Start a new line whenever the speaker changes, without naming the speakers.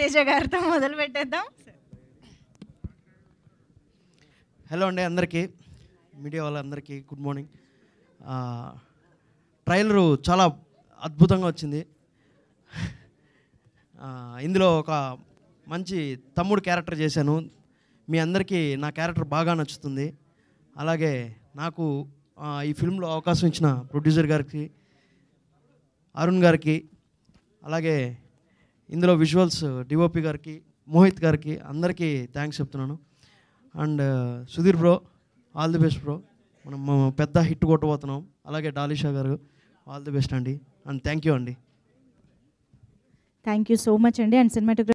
తేజ గారితో మొదలు పెట్టేద్దాం
హలో అండి అందరికీ మీడియా వాళ్ళందరికీ గుడ్ మార్నింగ్ ట్రైలరు చాలా అద్భుతంగా వచ్చింది ఇందులో ఒక మంచి తమ్ముడు క్యారెక్టర్ చేశాను మీ అందరికీ నా క్యారెక్టర్ బాగా నచ్చుతుంది అలాగే నాకు ఈ ఫిల్మ్లో అవకాశం ఇచ్చిన ప్రొడ్యూసర్ గారికి అరుణ్ గారికి అలాగే ఇందులో విజువల్స్ డిఓపి గారికి మోహిత్ గారికి అందరికీ థ్యాంక్స్ చెప్తున్నాను and Sudheer bro all the best bro మనం పెద్ద హిట్ కొట్టబోతున్నాం అలాగే Dalisha garu all the best అండి అండ్ థ్యాంక్ యూ అండి
థ్యాంక్ యూ సో మచ్ అండి అండ్ సినిమాటోగ్రఫీ